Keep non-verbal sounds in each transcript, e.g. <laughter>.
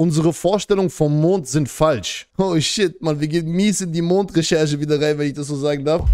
Unsere Vorstellungen vom Mond sind falsch. Oh shit, Mann, wir gehen mies in die Mondrecherche wieder rein, wenn ich das so sagen darf.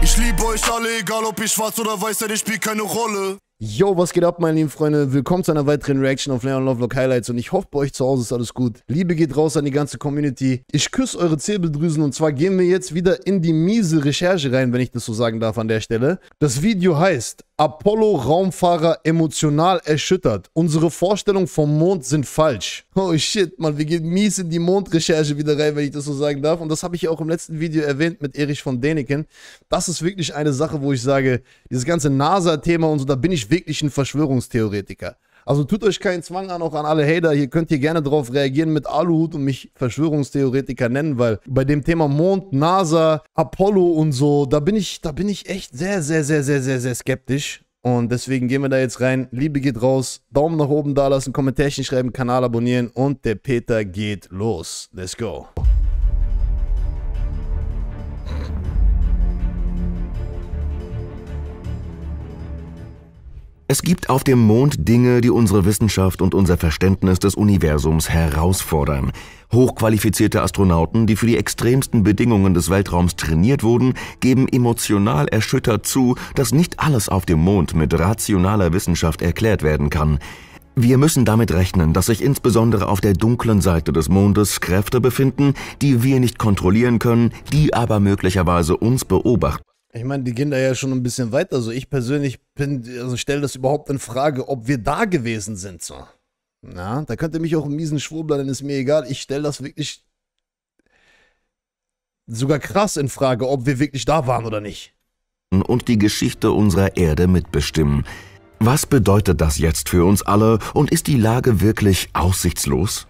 Ich liebe euch alle, egal ob ihr schwarz oder weiß seid, ich spielt keine Rolle. Yo, was geht ab, meine lieben Freunde? Willkommen zu einer weiteren Reaction auf Leon Lovelock Highlights und ich hoffe, bei euch zu Hause ist alles gut. Liebe geht raus an die ganze Community. Ich küsse eure Zirbeldrüsen und zwar gehen wir jetzt wieder in die miese Recherche rein, wenn ich das so sagen darf an der Stelle. Das Video heißt Apollo-Raumfahrer emotional erschüttert. Unsere Vorstellungen vom Mond sind falsch. Oh shit, man, wir gehen mies in die Mondrecherche wieder rein, wenn ich das so sagen darf. Und das habe ich ja auch im letzten Video erwähnt mit Erich von Däniken. Das ist wirklich eine Sache, wo ich sage, dieses ganze NASA-Thema und so, da bin ich wirklich ein Verschwörungstheoretiker. Also tut euch keinen Zwang an, auch an alle Hater. Hier könnt ihr gerne drauf reagieren mit Aluhut und mich Verschwörungstheoretiker nennen, weil bei dem Thema Mond, NASA, Apollo und so, da bin ich, da bin ich echt sehr, sehr, sehr, sehr, sehr, sehr skeptisch. Und deswegen gehen wir da jetzt rein. Liebe geht raus. Daumen nach oben da lassen, Kommentärchen schreiben, Kanal abonnieren und der Peter geht los. Let's go. Es gibt auf dem Mond Dinge, die unsere Wissenschaft und unser Verständnis des Universums herausfordern. Hochqualifizierte Astronauten, die für die extremsten Bedingungen des Weltraums trainiert wurden, geben emotional erschüttert zu, dass nicht alles auf dem Mond mit rationaler Wissenschaft erklärt werden kann. Wir müssen damit rechnen, dass sich insbesondere auf der dunklen Seite des Mondes Kräfte befinden, die wir nicht kontrollieren können, die aber möglicherweise uns beobachten. Ich meine, die gehen da ja schon ein bisschen weiter. Also ich persönlich bin, also stelle das überhaupt in Frage, ob wir da gewesen sind. So. Na, da könnt ihr mich auch einen miesen Schwurbler, dann ist mir egal. Ich stelle das wirklich sogar krass in Frage, ob wir wirklich da waren oder nicht. Und die Geschichte unserer Erde mitbestimmen. Was bedeutet das jetzt für uns alle und ist die Lage wirklich aussichtslos?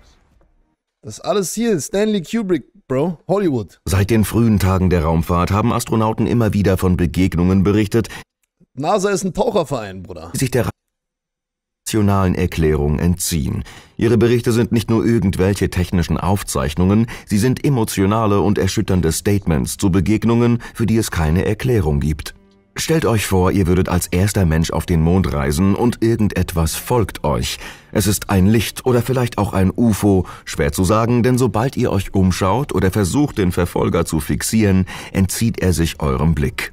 Das ist alles hier, Stanley Kubrick, Bro, Hollywood. Seit den frühen Tagen der Raumfahrt haben Astronauten immer wieder von Begegnungen berichtet. NASA ist ein Taucherverein, Bruder. Die sich der rationalen Erklärung entziehen. Ihre Berichte sind nicht nur irgendwelche technischen Aufzeichnungen, sie sind emotionale und erschütternde Statements zu Begegnungen, für die es keine Erklärung gibt. Stellt euch vor, ihr würdet als erster Mensch auf den Mond reisen und irgendetwas folgt euch. Es ist ein Licht oder vielleicht auch ein UFO, schwer zu sagen, denn sobald ihr euch umschaut oder versucht, den Verfolger zu fixieren, entzieht er sich eurem Blick.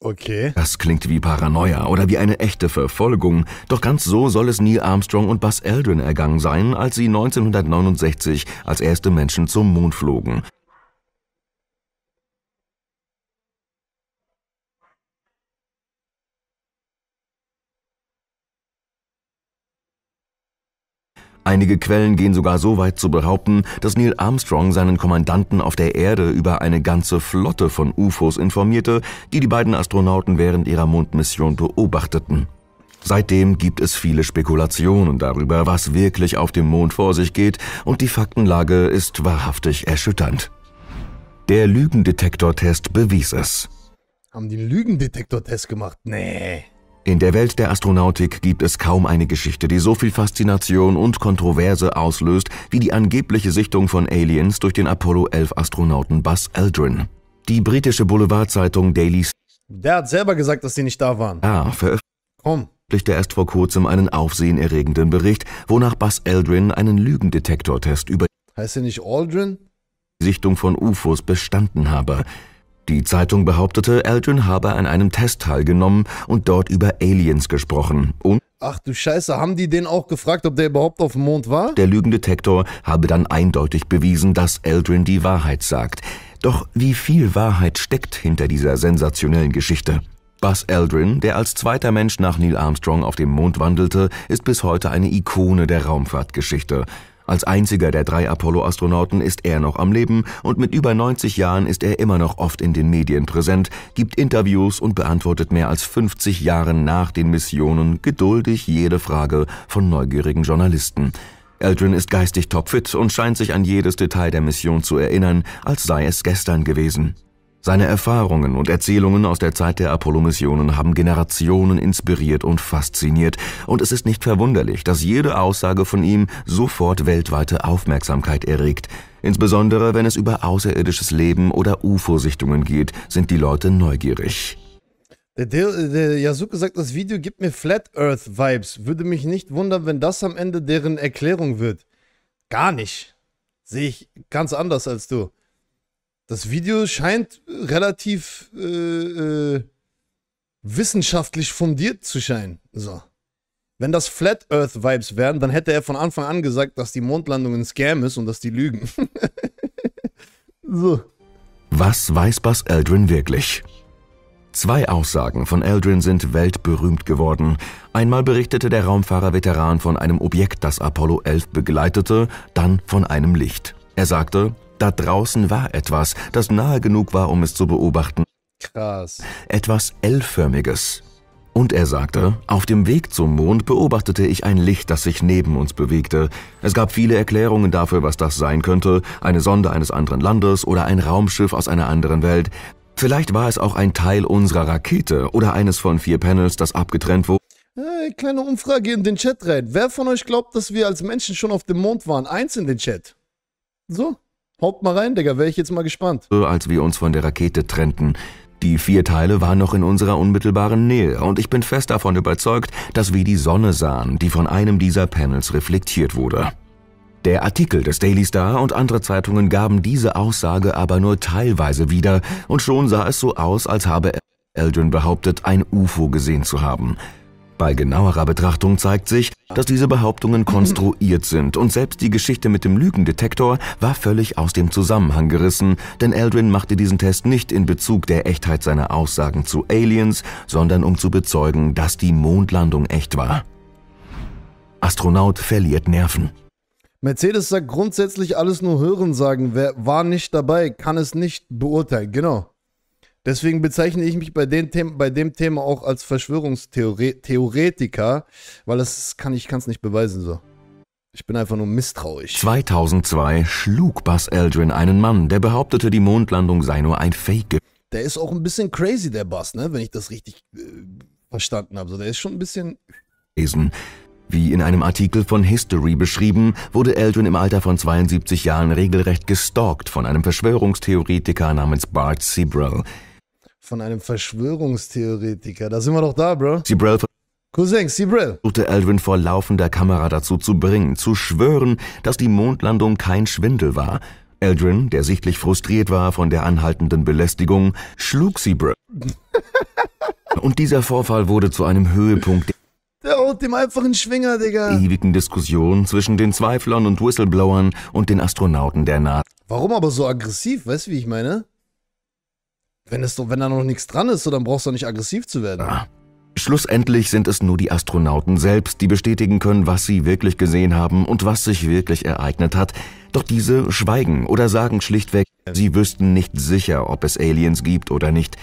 Okay. Das klingt wie Paranoia oder wie eine echte Verfolgung, doch ganz so soll es Neil Armstrong und Buzz Aldrin ergangen sein, als sie 1969 als erste Menschen zum Mond flogen. Einige Quellen gehen sogar so weit zu behaupten, dass Neil Armstrong seinen Kommandanten auf der Erde über eine ganze Flotte von UFOs informierte, die die beiden Astronauten während ihrer Mondmission beobachteten. Seitdem gibt es viele Spekulationen darüber, was wirklich auf dem Mond vor sich geht, und die Faktenlage ist wahrhaftig erschütternd. Der Lügendetektortest bewies es. Haben die einen Lügendetektortest gemacht? Nee. In der Welt der Astronautik gibt es kaum eine Geschichte, die so viel Faszination und Kontroverse auslöst wie die angebliche Sichtung von Aliens durch den Apollo 11 Astronauten Buzz Aldrin. Die britische Boulevardzeitung Daily Der hat selber gesagt, dass sie nicht da waren. Ah, veröffentlichte erst vor kurzem einen aufsehenerregenden Bericht, wonach Buzz Aldrin einen Lügendetektortest über Heißt er nicht Aldrin? Sichtung von UFOs bestanden habe. Die Zeitung behauptete, Aldrin habe an einem Test teilgenommen und dort über Aliens gesprochen und Ach du Scheiße, haben die den auch gefragt, ob der überhaupt auf dem Mond war? Der Lügendetektor habe dann eindeutig bewiesen, dass Eldrin die Wahrheit sagt. Doch wie viel Wahrheit steckt hinter dieser sensationellen Geschichte? Buzz Aldrin, der als zweiter Mensch nach Neil Armstrong auf dem Mond wandelte, ist bis heute eine Ikone der Raumfahrtgeschichte. Als einziger der drei Apollo-Astronauten ist er noch am Leben und mit über 90 Jahren ist er immer noch oft in den Medien präsent, gibt Interviews und beantwortet mehr als 50 Jahre nach den Missionen geduldig jede Frage von neugierigen Journalisten. Eldrin ist geistig topfit und scheint sich an jedes Detail der Mission zu erinnern, als sei es gestern gewesen. Seine Erfahrungen und Erzählungen aus der Zeit der Apollo-Missionen haben Generationen inspiriert und fasziniert, und es ist nicht verwunderlich, dass jede Aussage von ihm sofort weltweite Aufmerksamkeit erregt. Insbesondere wenn es über außerirdisches Leben oder UFO-Sichtungen geht, sind die Leute neugierig. Der, der, der Yasuke sagt, das Video gibt mir Flat Earth Vibes. Würde mich nicht wundern, wenn das am Ende deren Erklärung wird. Gar nicht. Sehe ich ganz anders als du. Das Video scheint relativ äh, äh, wissenschaftlich fundiert zu scheinen. So. Wenn das Flat Earth Vibes wären, dann hätte er von Anfang an gesagt, dass die Mondlandung ein Scam ist und dass die lügen. <laughs> so. Was weiß Buzz Eldrin wirklich? Zwei Aussagen von Eldrin sind weltberühmt geworden. Einmal berichtete der Raumfahrer-Veteran von einem Objekt, das Apollo 11 begleitete, dann von einem Licht. Er sagte, da draußen war etwas, das nahe genug war, um es zu beobachten. Krass. Etwas L-förmiges. Und er sagte, auf dem Weg zum Mond beobachtete ich ein Licht, das sich neben uns bewegte. Es gab viele Erklärungen dafür, was das sein könnte, eine Sonde eines anderen Landes oder ein Raumschiff aus einer anderen Welt. Vielleicht war es auch ein Teil unserer Rakete oder eines von vier Panels, das abgetrennt wurde. Hey, äh, kleine Umfrage in den Chat rein. Wer von euch glaubt, dass wir als Menschen schon auf dem Mond waren? Eins in den Chat. So. Haupt mal rein, Digga, wäre ich jetzt mal gespannt. Als wir uns von der Rakete trennten. Die vier Teile waren noch in unserer unmittelbaren Nähe und ich bin fest davon überzeugt, dass wir die Sonne sahen, die von einem dieser Panels reflektiert wurde. Der Artikel des Daily Star und andere Zeitungen gaben diese Aussage aber nur teilweise wieder und schon sah es so aus, als habe Eldrin behauptet, ein UFO gesehen zu haben. Bei genauerer Betrachtung zeigt sich, dass diese Behauptungen <laughs> konstruiert sind und selbst die Geschichte mit dem Lügendetektor war völlig aus dem Zusammenhang gerissen, denn Eldrin machte diesen Test nicht in Bezug der Echtheit seiner Aussagen zu Aliens, sondern um zu bezeugen, dass die Mondlandung echt war. Astronaut verliert Nerven. Mercedes sagt grundsätzlich alles nur Hörensagen. Wer war nicht dabei, kann es nicht beurteilen. Genau. Deswegen bezeichne ich mich bei dem, Thema, bei dem Thema auch als Verschwörungstheoretiker, weil das kann ich kann es nicht beweisen so. Ich bin einfach nur misstrauisch. 2002 schlug Buzz Aldrin einen Mann, der behauptete, die Mondlandung sei nur ein Fake. Der ist auch ein bisschen crazy, der Buzz, ne? wenn ich das richtig äh, verstanden habe. So, der ist schon ein bisschen... Wie in einem Artikel von History beschrieben, wurde Aldrin im Alter von 72 Jahren regelrecht gestalkt von einem Verschwörungstheoretiker namens Bart Sebrell. Von einem Verschwörungstheoretiker. Da sind wir doch da, Bro. Sibrel Cousin Sibrel Suchte Elvin vor laufender Kamera dazu zu bringen, zu schwören, dass die Mondlandung kein Schwindel war. Eldrin, der sichtlich frustriert war von der anhaltenden Belästigung, schlug Sibrel. <laughs> Und dieser Vorfall wurde zu einem Höhepunkt der haut dem einfachen Schwinger, Digga. Ewigen Diskussion zwischen den Zweiflern und Whistleblowern und den Astronauten der NASA. Warum aber so aggressiv, weißt du, wie ich meine? Wenn, es, wenn da noch nichts dran ist, so, dann brauchst du nicht aggressiv zu werden. Ah. Schlussendlich sind es nur die Astronauten selbst, die bestätigen können, was sie wirklich gesehen haben und was sich wirklich ereignet hat. Doch diese schweigen oder sagen schlichtweg, sie wüssten nicht sicher, ob es Aliens gibt oder nicht.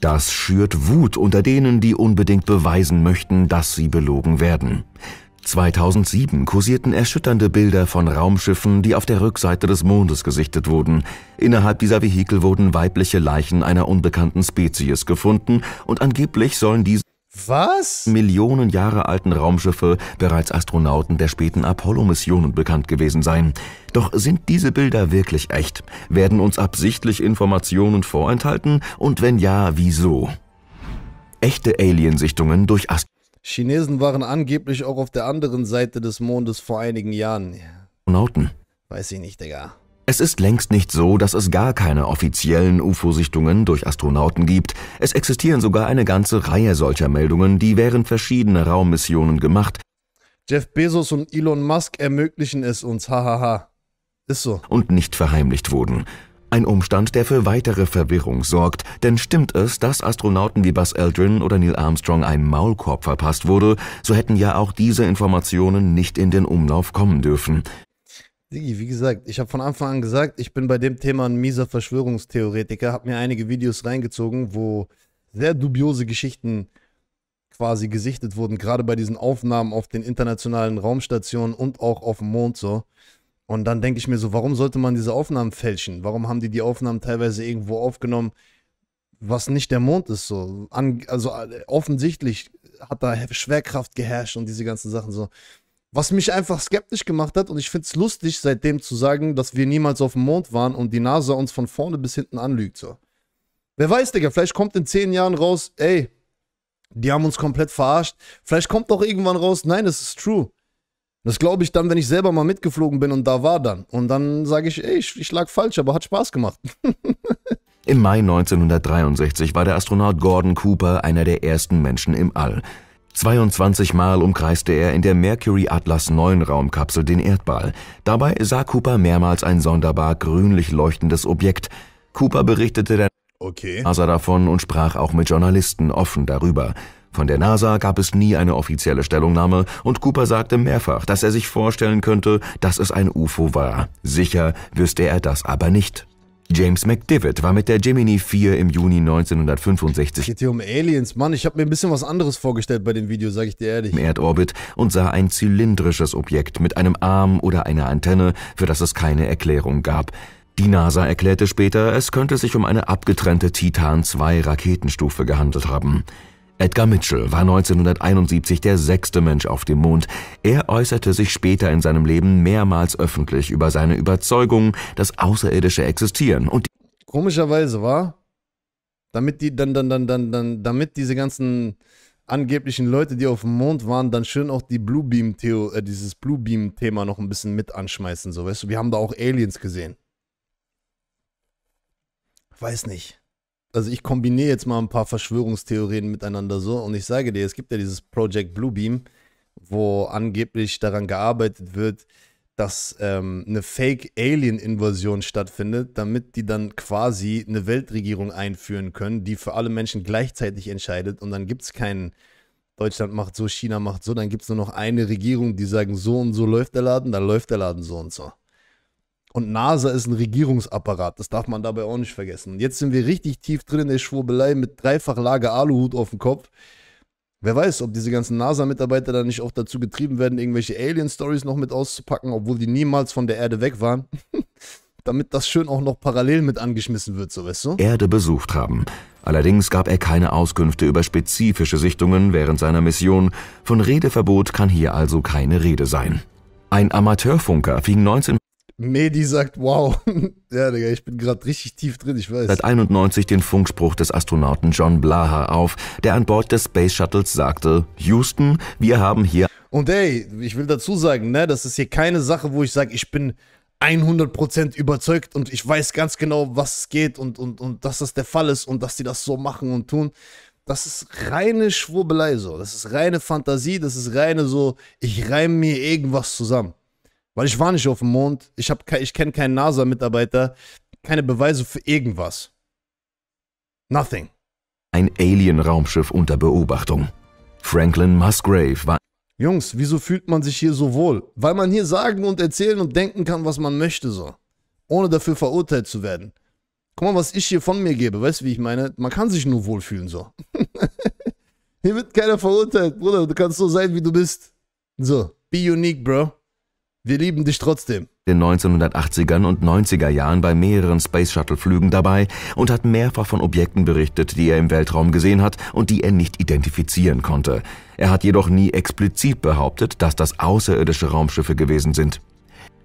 Das schürt Wut unter denen, die unbedingt beweisen möchten, dass sie belogen werden. 2007 kursierten erschütternde Bilder von Raumschiffen, die auf der Rückseite des Mondes gesichtet wurden. Innerhalb dieser Vehikel wurden weibliche Leichen einer unbekannten Spezies gefunden und angeblich sollen diese was? Millionen Jahre alten Raumschiffe bereits Astronauten der späten Apollo-Missionen bekannt gewesen sein. Doch sind diese Bilder wirklich echt? Werden uns absichtlich Informationen vorenthalten? Und wenn ja, wieso? Echte Aliensichtungen durch Astronauten. Chinesen waren angeblich auch auf der anderen Seite des Mondes vor einigen Jahren. Astronauten. Weiß ich nicht, Digga. Es ist längst nicht so, dass es gar keine offiziellen UFO-Sichtungen durch Astronauten gibt. Es existieren sogar eine ganze Reihe solcher Meldungen, die während verschiedener Raummissionen gemacht. Jeff Bezos und Elon Musk ermöglichen es uns, hahaha. Ist so. Und nicht verheimlicht wurden. Ein Umstand, der für weitere Verwirrung sorgt, denn stimmt es, dass Astronauten wie Buzz Aldrin oder Neil Armstrong ein Maulkorb verpasst wurde, so hätten ja auch diese Informationen nicht in den Umlauf kommen dürfen. Digi, wie gesagt, ich habe von Anfang an gesagt, ich bin bei dem Thema ein mieser Verschwörungstheoretiker, habe mir einige Videos reingezogen, wo sehr dubiose Geschichten quasi gesichtet wurden, gerade bei diesen Aufnahmen auf den internationalen Raumstationen und auch auf dem Mond so. Und dann denke ich mir so, warum sollte man diese Aufnahmen fälschen? Warum haben die die Aufnahmen teilweise irgendwo aufgenommen, was nicht der Mond ist? So, An also äh, offensichtlich hat da Schwerkraft geherrscht und diese ganzen Sachen so. Was mich einfach skeptisch gemacht hat und ich finde es lustig, seitdem zu sagen, dass wir niemals auf dem Mond waren und die NASA uns von vorne bis hinten anlügt. So. Wer weiß, Digga, vielleicht kommt in zehn Jahren raus, ey, die haben uns komplett verarscht. Vielleicht kommt doch irgendwann raus, nein, es ist true. Das glaube ich dann, wenn ich selber mal mitgeflogen bin und da war dann. Und dann sage ich, ey, ich, ich lag falsch, aber hat Spaß gemacht. <laughs> Im Mai 1963 war der Astronaut Gordon Cooper einer der ersten Menschen im All. 22 Mal umkreiste er in der Mercury Atlas 9 Raumkapsel den Erdball. Dabei sah Cooper mehrmals ein sonderbar grünlich leuchtendes Objekt. Cooper berichtete der okay. NASA davon und sprach auch mit Journalisten offen darüber. Von der NASA gab es nie eine offizielle Stellungnahme und Cooper sagte mehrfach, dass er sich vorstellen könnte, dass es ein UFO war. Sicher wüsste er das aber nicht. James McDivitt war mit der Gemini 4 im Juni 1965. Geht hier um Aliens, Mann. Ich habe mir ein bisschen was anderes vorgestellt bei dem Video, sage ich dir ehrlich. Im Erdorbit und sah ein zylindrisches Objekt mit einem Arm oder einer Antenne, für das es keine Erklärung gab. Die NASA erklärte später, es könnte sich um eine abgetrennte Titan-2-Raketenstufe gehandelt haben. Edgar Mitchell war 1971 der sechste Mensch auf dem Mond. Er äußerte sich später in seinem Leben mehrmals öffentlich über seine Überzeugung, dass Außerirdische existieren und komischerweise war, damit die dann dann dann dann dann damit diese ganzen angeblichen Leute, die auf dem Mond waren, dann schön auch die Bluebeam Theo äh, dieses Bluebeam Thema noch ein bisschen mit anschmeißen, so weißt du, wir haben da auch Aliens gesehen. Weiß nicht also ich kombiniere jetzt mal ein paar Verschwörungstheorien miteinander so und ich sage dir, es gibt ja dieses Project Bluebeam, wo angeblich daran gearbeitet wird, dass ähm, eine Fake-Alien-Invasion stattfindet, damit die dann quasi eine Weltregierung einführen können, die für alle Menschen gleichzeitig entscheidet und dann gibt es keinen Deutschland macht so, China macht so, dann gibt es nur noch eine Regierung, die sagen so und so läuft der Laden, dann läuft der Laden so und so. Und NASA ist ein Regierungsapparat, das darf man dabei auch nicht vergessen. Und jetzt sind wir richtig tief drin in der Schwurbelei mit dreifach Lager Aluhut auf dem Kopf. Wer weiß, ob diese ganzen NASA-Mitarbeiter dann nicht auch dazu getrieben werden, irgendwelche Alien-Stories noch mit auszupacken, obwohl die niemals von der Erde weg waren. <laughs> Damit das schön auch noch parallel mit angeschmissen wird, so weißt du? Erde besucht haben. Allerdings gab er keine Auskünfte über spezifische Sichtungen während seiner Mission. Von Redeverbot kann hier also keine Rede sein. Ein Amateurfunker fing 19... Medi sagt, wow. <laughs> ja, Digga, ich bin gerade richtig tief drin, ich weiß. Seit 91 den Funkspruch des Astronauten John Blaha auf, der an Bord des Space Shuttles sagte, Houston, wir haben hier... Und ey, ich will dazu sagen, ne, das ist hier keine Sache, wo ich sage, ich bin 100% überzeugt und ich weiß ganz genau, was es geht und, und, und dass das der Fall ist und dass die das so machen und tun. Das ist reine Schwurbelei so. Das ist reine Fantasie, das ist reine so, ich reime mir irgendwas zusammen. Weil ich war nicht auf dem Mond, ich, ich kenne keinen NASA-Mitarbeiter, keine Beweise für irgendwas. Nothing. Ein Alien-Raumschiff unter Beobachtung. Franklin Musgrave war... Jungs, wieso fühlt man sich hier so wohl? Weil man hier sagen und erzählen und denken kann, was man möchte so. Ohne dafür verurteilt zu werden. Guck mal, was ich hier von mir gebe, weißt du, wie ich meine? Man kann sich nur wohlfühlen so. <laughs> hier wird keiner verurteilt, Bruder. Du kannst so sein, wie du bist. So, be unique, bro. Wir lieben dich trotzdem. In den 1980ern und 90er Jahren bei mehreren Space Shuttle Flügen dabei und hat mehrfach von Objekten berichtet, die er im Weltraum gesehen hat und die er nicht identifizieren konnte. Er hat jedoch nie explizit behauptet, dass das außerirdische Raumschiffe gewesen sind.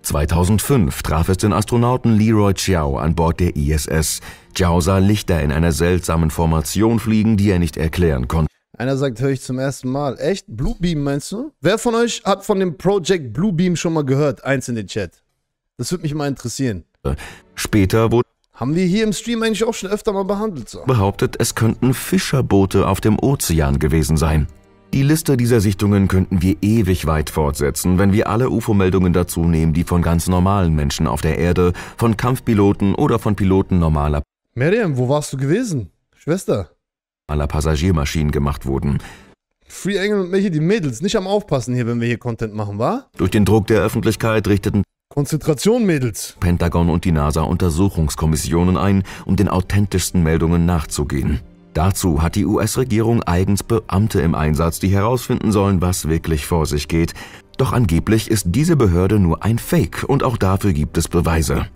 2005 traf es den Astronauten Leroy Chiao an Bord der ISS. Chiao sah Lichter in einer seltsamen Formation fliegen, die er nicht erklären konnte. Einer sagt, höre ich zum ersten Mal. Echt? Bluebeam meinst du? Wer von euch hat von dem Project Bluebeam schon mal gehört? Eins in den Chat. Das würde mich mal interessieren. Äh, später wurde... Haben wir hier im Stream eigentlich auch schon öfter mal behandelt. So. Behauptet, es könnten Fischerboote auf dem Ozean gewesen sein. Die Liste dieser Sichtungen könnten wir ewig weit fortsetzen, wenn wir alle UFO-Meldungen dazu nehmen, die von ganz normalen Menschen auf der Erde, von Kampfpiloten oder von Piloten normaler... Miriam, wo warst du gewesen? Schwester? aller Passagiermaschinen gemacht wurden. Free Engel und welche die Mädels, nicht am Aufpassen hier, wenn wir hier Content machen, wa? Durch den Druck der Öffentlichkeit richteten Konzentration, Mädels. Pentagon und die NASA Untersuchungskommissionen ein, um den authentischsten Meldungen nachzugehen. Dazu hat die US-Regierung eigens Beamte im Einsatz, die herausfinden sollen, was wirklich vor sich geht. Doch angeblich ist diese Behörde nur ein Fake und auch dafür gibt es Beweise.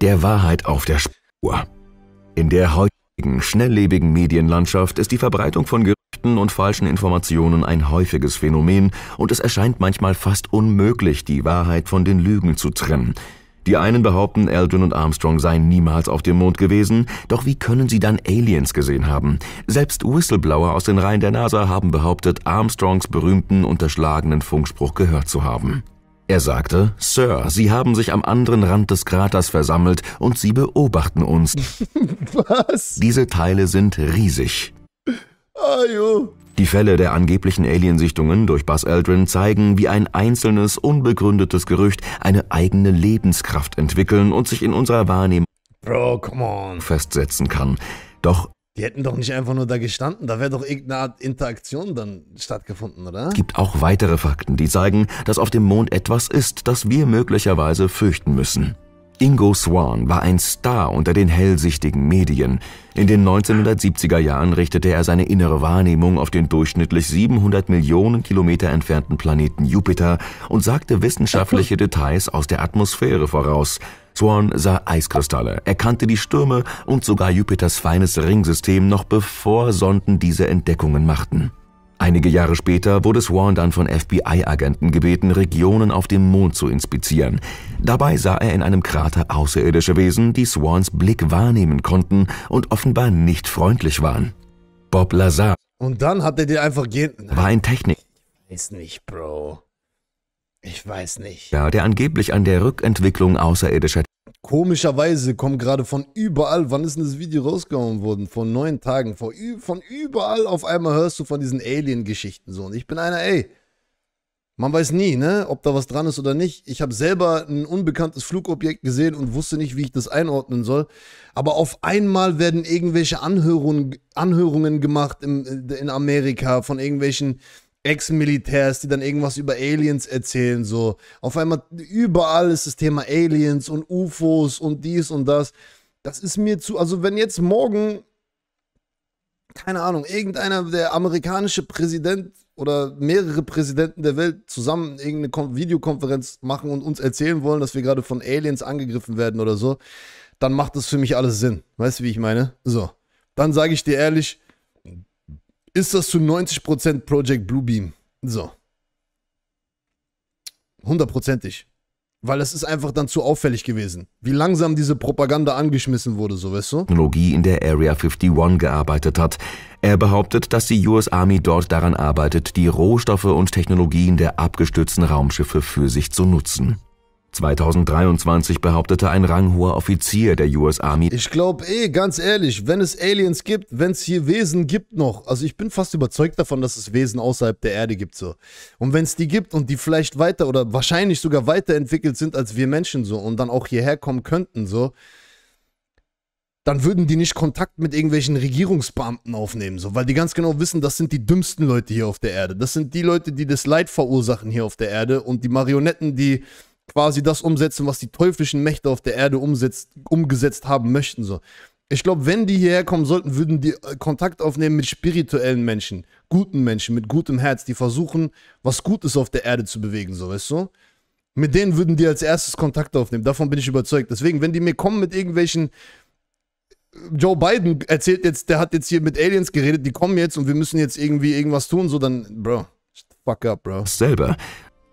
Der Wahrheit auf der Spur. In der heutigen schnelllebigen Medienlandschaft ist die Verbreitung von Gerüchten und falschen Informationen ein häufiges Phänomen und es erscheint manchmal fast unmöglich, die Wahrheit von den Lügen zu trennen. Die einen behaupten, Elgin und Armstrong seien niemals auf dem Mond gewesen, doch wie können sie dann Aliens gesehen haben? Selbst Whistleblower aus den Reihen der NASA haben behauptet, Armstrongs berühmten unterschlagenen Funkspruch gehört zu haben. Er sagte, Sir, Sie haben sich am anderen Rand des Kraters versammelt und Sie beobachten uns. <laughs> Was? Diese Teile sind riesig. Ajo. Die Fälle der angeblichen Aliensichtungen durch Buzz Aldrin zeigen, wie ein einzelnes, unbegründetes Gerücht eine eigene Lebenskraft entwickeln und sich in unserer Wahrnehmung Bro, festsetzen kann. Doch die hätten doch nicht einfach nur da gestanden, da wäre doch irgendeine Art Interaktion dann stattgefunden, oder? Es gibt auch weitere Fakten, die zeigen, dass auf dem Mond etwas ist, das wir möglicherweise fürchten müssen. Ingo Swan war ein Star unter den hellsichtigen Medien. In den 1970er Jahren richtete er seine innere Wahrnehmung auf den durchschnittlich 700 Millionen Kilometer entfernten Planeten Jupiter und sagte wissenschaftliche <laughs> Details aus der Atmosphäre voraus. Swan sah Eiskristalle, erkannte die Stürme und sogar Jupiters feines Ringsystem noch bevor Sonden diese Entdeckungen machten. Einige Jahre später wurde Swan dann von FBI-Agenten gebeten, Regionen auf dem Mond zu inspizieren. Dabei sah er in einem Krater außerirdische Wesen, die Swans Blick wahrnehmen konnten und offenbar nicht freundlich waren. Bob Lazar und dann hat er dir einfach gehen. War ein Technik. Ist nicht, Bro. Ich weiß nicht. Ja, der angeblich an der Rückentwicklung außerirdischer. Komischerweise kommen gerade von überall, wann ist denn das Video rausgehauen worden? Vor neun Tagen. Vor, von überall auf einmal hörst du von diesen Alien-Geschichten so. Und ich bin einer, ey, man weiß nie, ne, ob da was dran ist oder nicht. Ich habe selber ein unbekanntes Flugobjekt gesehen und wusste nicht, wie ich das einordnen soll. Aber auf einmal werden irgendwelche Anhörungen, Anhörungen gemacht im, äh, in Amerika von irgendwelchen Ex-Militärs, die dann irgendwas über Aliens erzählen, so. Auf einmal überall ist das Thema Aliens und UFOs und dies und das. Das ist mir zu, also wenn jetzt morgen, keine Ahnung, irgendeiner der amerikanische Präsident oder mehrere Präsidenten der Welt zusammen irgendeine Videokonferenz machen und uns erzählen wollen, dass wir gerade von Aliens angegriffen werden oder so, dann macht das für mich alles Sinn. Weißt du, wie ich meine? So. Dann sage ich dir ehrlich, ist das zu 90% Project Bluebeam. So. Hundertprozentig. Weil es ist einfach dann zu auffällig gewesen, wie langsam diese Propaganda angeschmissen wurde, so weißt du? Technologie in der Area 51 gearbeitet hat. Er behauptet, dass die US Army dort daran arbeitet, die Rohstoffe und Technologien der abgestürzten Raumschiffe für sich zu nutzen. 2023 behauptete ein ranghoher Offizier der US Army. Ich glaube eh, ganz ehrlich, wenn es Aliens gibt, wenn es hier Wesen gibt noch, also ich bin fast überzeugt davon, dass es Wesen außerhalb der Erde gibt so. Und wenn es die gibt und die vielleicht weiter oder wahrscheinlich sogar weiterentwickelt sind als wir Menschen so und dann auch hierher kommen könnten so, dann würden die nicht Kontakt mit irgendwelchen Regierungsbeamten aufnehmen, so, weil die ganz genau wissen, das sind die dümmsten Leute hier auf der Erde. Das sind die Leute, die das Leid verursachen hier auf der Erde und die Marionetten, die quasi das umsetzen, was die teuflischen Mächte auf der Erde umsetzt, umgesetzt haben möchten. So. Ich glaube, wenn die hierher kommen sollten, würden die äh, Kontakt aufnehmen mit spirituellen Menschen, guten Menschen, mit gutem Herz, die versuchen, was Gutes auf der Erde zu bewegen, so weißt du? Mit denen würden die als erstes Kontakt aufnehmen, davon bin ich überzeugt. Deswegen, wenn die mir kommen mit irgendwelchen äh, Joe Biden erzählt jetzt, der hat jetzt hier mit Aliens geredet, die kommen jetzt und wir müssen jetzt irgendwie irgendwas tun, so dann, Bro, fuck up, Bro. Selber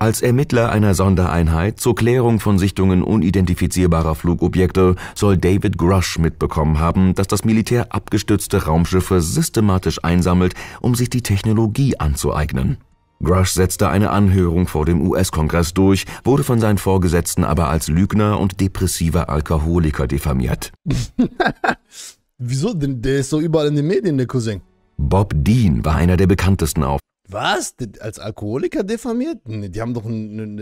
als Ermittler einer Sondereinheit zur Klärung von Sichtungen unidentifizierbarer Flugobjekte soll David Grush mitbekommen haben, dass das Militär abgestützte Raumschiffe systematisch einsammelt, um sich die Technologie anzueignen. Grush setzte eine Anhörung vor dem US-Kongress durch, wurde von seinen Vorgesetzten aber als Lügner und depressiver Alkoholiker diffamiert. <laughs> Wieso? Der ist so überall in den Medien, der Cousin. Bob Dean war einer der bekanntesten auf. Was? Als Alkoholiker diffamiert? Die haben doch einen.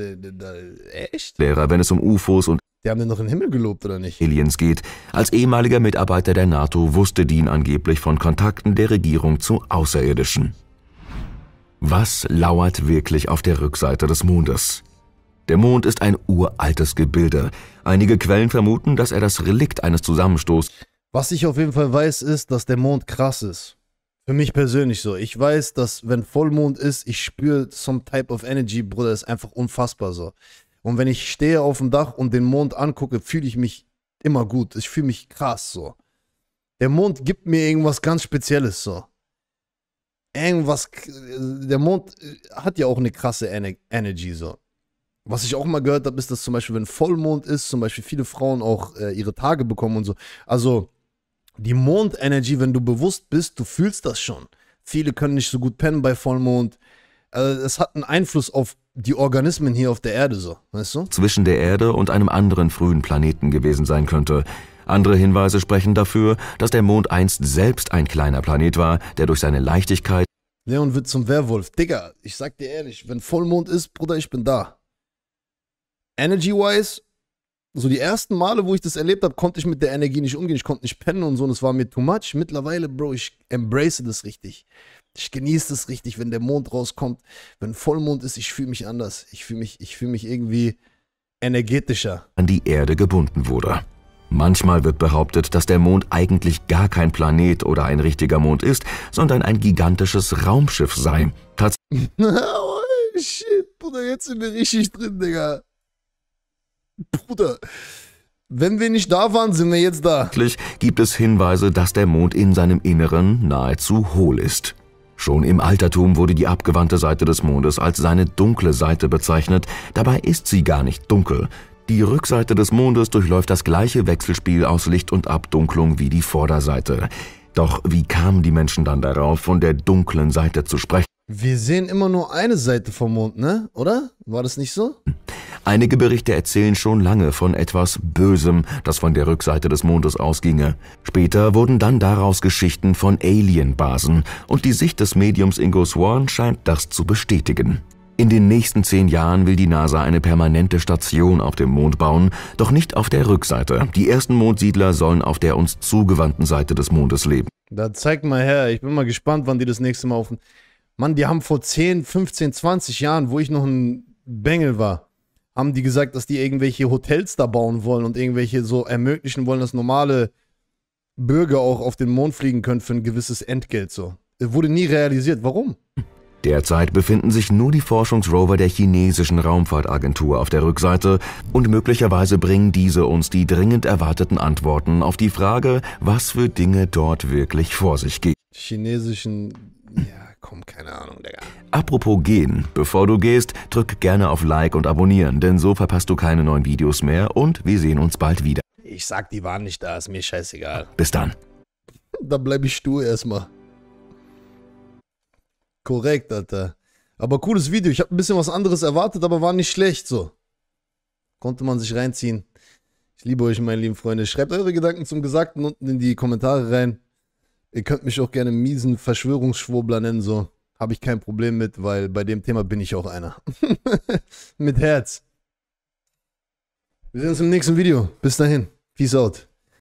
Echt? Lehrer, wenn es um UFOs und die haben den noch in den Himmel gelobt, oder nicht? Aliens geht. Als ehemaliger Mitarbeiter der NATO wusste Dean angeblich von Kontakten der Regierung zu Außerirdischen. Was lauert wirklich auf der Rückseite des Mondes? Der Mond ist ein uraltes Gebilde. Einige Quellen vermuten, dass er das Relikt eines Zusammenstoßes. Was ich auf jeden Fall weiß, ist, dass der Mond krass ist. Für mich persönlich so. Ich weiß, dass wenn Vollmond ist, ich spüre some type of energy, Bruder, ist einfach unfassbar so. Und wenn ich stehe auf dem Dach und den Mond angucke, fühle ich mich immer gut. Ich fühle mich krass so. Der Mond gibt mir irgendwas ganz Spezielles so. Irgendwas, der Mond äh, hat ja auch eine krasse Ener Energy so. Was ich auch mal gehört habe, ist, dass zum Beispiel, wenn Vollmond ist, zum Beispiel viele Frauen auch äh, ihre Tage bekommen und so. Also, die Mondenergie, wenn du bewusst bist, du fühlst das schon. Viele können nicht so gut pennen bei Vollmond. Also es hat einen Einfluss auf die Organismen hier auf der Erde so, weißt du? Zwischen der Erde und einem anderen frühen Planeten gewesen sein könnte. Andere Hinweise sprechen dafür, dass der Mond einst selbst ein kleiner Planet war, der durch seine Leichtigkeit... Leon wird zum Werwolf. Digga, ich sag dir ehrlich, wenn Vollmond ist, Bruder, ich bin da. Energy-wise, so die ersten Male, wo ich das erlebt habe, konnte ich mit der Energie nicht umgehen. Ich konnte nicht pennen und so und es war mir too much. Mittlerweile, Bro, ich embrace das richtig. Ich genieße das richtig, wenn der Mond rauskommt, wenn Vollmond ist, ich fühle mich anders. Ich fühle mich, ich mich irgendwie energetischer. An die Erde gebunden wurde. Manchmal wird behauptet, dass der Mond eigentlich gar kein Planet oder ein richtiger Mond ist, sondern ein gigantisches Raumschiff sei. Tats <laughs> oh, shit, Bruder, jetzt sind wir richtig drin, Digga. Bruder, wenn wir nicht da waren, sind wir jetzt da. Endlich Gibt es Hinweise, dass der Mond in seinem Inneren nahezu hohl ist. Schon im Altertum wurde die abgewandte Seite des Mondes als seine dunkle Seite bezeichnet, dabei ist sie gar nicht dunkel. Die Rückseite des Mondes durchläuft das gleiche Wechselspiel aus Licht und Abdunklung wie die Vorderseite. Doch wie kamen die Menschen dann darauf, von der dunklen Seite zu sprechen? Wir sehen immer nur eine Seite vom Mond, ne? Oder? War das nicht so? Hm. Einige Berichte erzählen schon lange von etwas Bösem, das von der Rückseite des Mondes ausginge. Später wurden dann daraus Geschichten von Alien-Basen und die Sicht des Mediums Ingo Swan scheint das zu bestätigen. In den nächsten zehn Jahren will die NASA eine permanente Station auf dem Mond bauen, doch nicht auf der Rückseite. Die ersten Mondsiedler sollen auf der uns zugewandten Seite des Mondes leben. Da zeigt mal her, ich bin mal gespannt, wann die das nächste Mal auf... Mann, die haben vor 10, 15, 20 Jahren, wo ich noch ein Bengel war, haben die gesagt, dass die irgendwelche Hotels da bauen wollen und irgendwelche so ermöglichen wollen, dass normale Bürger auch auf den Mond fliegen können für ein gewisses Entgelt so. Es wurde nie realisiert. Warum? Derzeit befinden sich nur die Forschungsrover der chinesischen Raumfahrtagentur auf der Rückseite und möglicherweise bringen diese uns die dringend erwarteten Antworten auf die Frage, was für Dinge dort wirklich vor sich geht. Chinesischen, ja, komm, keine Ahnung, Digga. Apropos gehen, bevor du gehst, drück gerne auf Like und abonnieren, denn so verpasst du keine neuen Videos mehr und wir sehen uns bald wieder. Ich sag, die waren nicht da, ist mir scheißegal. Bis dann. Da bleib ich stur erstmal. Korrekt, Alter. Aber cooles Video. Ich habe ein bisschen was anderes erwartet, aber war nicht schlecht so. Konnte man sich reinziehen. Ich liebe euch, meine lieben Freunde. Schreibt eure Gedanken zum Gesagten unten in die Kommentare rein. Ihr könnt mich auch gerne miesen Verschwörungsschwurbler nennen, so habe ich kein Problem mit, weil bei dem Thema bin ich auch einer. <laughs> mit Herz. Wir sehen uns im nächsten Video. Bis dahin. Peace out.